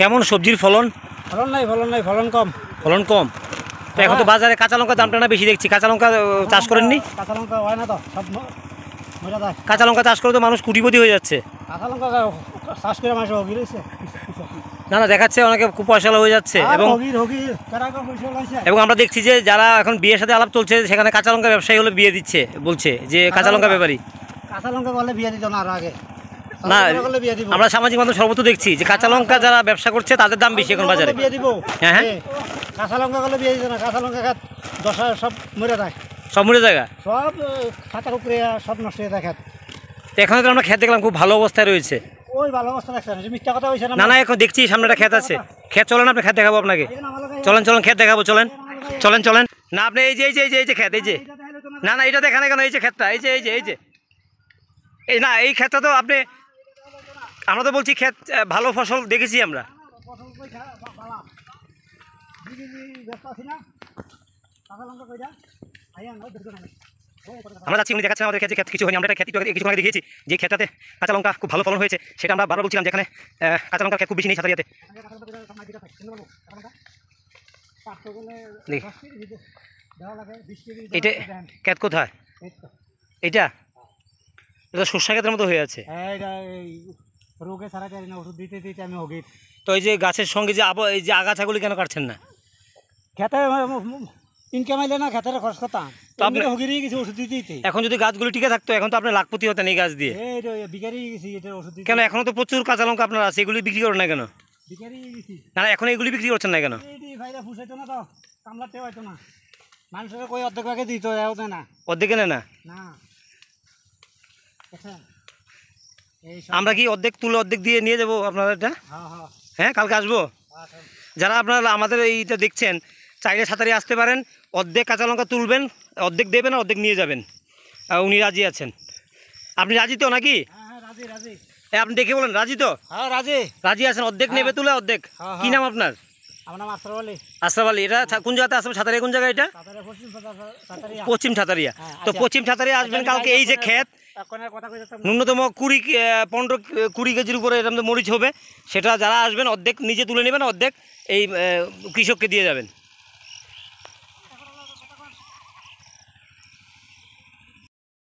কেমন সবজির ফলন ফলন নাই ফলন নাই ফলন কম ফলন কম তো এখন তো হ্যাঁ। বাজারে কাঁচা লঙ্কার দামটা না বেশি দেখছি কাঁচা লঙ্কা চাষ করেননি কাঁচা লঙ্কা হয় না তো সব কাঁচা লঙ্কা চাষ করে তো মানুষ কুটিপতি হয়ে যাচ্ছে কাঁচা লঙ্কা চাষ করে মানুষ না না দেখাচ্ছে অনেকে খুব হয়ে যাচ্ছে এবং এবং আমরা দেখছি যে যারা এখন বিয়ের সাথে আলাপ চলছে সেখানে কাঁচা লঙ্কা ব্যবসায়ী হলে বিয়ে দিচ্ছে বলছে যে কাঁচা লঙ্কা ব্যাপারী কাঁচা লঙ্কা বলে বিয়ে দিত না আগে না আমরা সামাজিক মাধ্যম সর্বত্র দেখছি যে কাঁচা হ্যাঁ, লঙ্কা হ্যাঁ। যারা ব্যবসা করছে তাদের দাম বেশি এখন বাজারে হ্যাঁ হ্যাঁ কাঁচা লঙ্কা করলে বিয়ে দিত না কাঁচা লঙ্কা খাত দশ সব মরে যায় সব মরে জায়গা সব খাতা কুকুরে সব নষ্ট হয়ে যায় এখন তো আমরা খেত দেখলাম খুব ভালো অবস্থায় রয়েছে ওই ভালো অবস্থা দেখছেন মিথ্যা কথা হয়েছে না না এখন দেখছি সামনে একটা খেত আছে খেত চলেন আপনি খেত দেখাবো আপনাকে চলেন চলেন খেত দেখাবো চলেন চলেন চলেন না আপনি এই যে এই যে এই যে এই যে খেত এই যে না না এটা দেখানো কেন এই যে খেতটা এই যে এই যে এই যে এই না এই ক্ষেত্রে তো আপনি আমরা তো বলছি ক্ষেত ভালো ফসল দেখেছি আমরা আমরা যাচ্ছি উনি দেখাচ্ছেন আমাদের ক্ষেত্রে ক্ষেত কিছু হয়নি আমরা একটা ক্ষেত কিছু আগে দেখিয়েছি যে ক্ষেতটাতে কাঁচা লঙ্কা খুব ভালো ফলন হয়েছে সেটা আমরা বারবার বলছিলাম যেখানে কাঁচা লঙ্কা খুব বেশি নেই সাঁতারিয়াতে এটা ক্ষেত কোথায় এটা এটা শস্যা ক্ষেতের মতো হয়ে আছে হ্যাঁ, রোগে ছাড়াতে পারি না ওষুধ দিতে দিতে আমি হগি তো এই যে গাছের সঙ্গে যে আব এই যে আগাছাগুলি কেন কাটছেন না খেতে ইনকাম আইলে না খেতে খরচ করতাম তো আপনি হগি নিয়ে গেছি ওষুধ দিতে দিতে এখন যদি গাছগুলি টিকে থাকতো এখন তো আপনি লাখপতি হতেন এই গাছ দিয়ে বিকারি গেছি এটা ওষুধ দিতে কেন এখনো তো প্রচুর কাঁচা লঙ্কা আপনার আছে এগুলি বিক্রি করেন না কেন বিকারি গেছি না এখন এগুলি বিক্রি করছেন না কেন ভাইরা ফুসাইতো না তো কামলাতে হয়তো না মানুষের কই অর্ধেক ভাগে দিত না অর্ধেক না না আমরা কি অর্ধেক তুলে অর্ধেক দিয়ে নিয়ে যাবো আপনারা এটা হ্যাঁ, হ্যাঁ।, হ্যাঁ কালকে আসবো হ্যাঁ, যারা আপনারা আমাদের এইটা দেখছেন চাইলে সাঁতারি আসতে পারেন অর্ধেক কাঁচা লঙ্কা তুলবেন অর্ধেক দেবেন অর্ধেক নিয়ে যাবেন উনি রাজি আছেন আপনি রাজি তো নাকি আপনি দেখে বলেন রাজি তো রাজি রাজি আছেন অর্ধেক নেবে তুলে অর্ধেক কি নাম আপনার এটা পশ্চিম হ্যাঁ, তো আচ্ছা। পশ্চিম আসবেন আচ্ছা, কালকে এই যে ক্ষেত ন্যূনতম কুড়ি পনেরো কুড়ি কেজির উপরে এরকম মরিচ হবে সেটা যারা আসবেন অর্ধেক নিজে তুলে নেবেন অর্ধেক এই কৃষককে দিয়ে যাবেন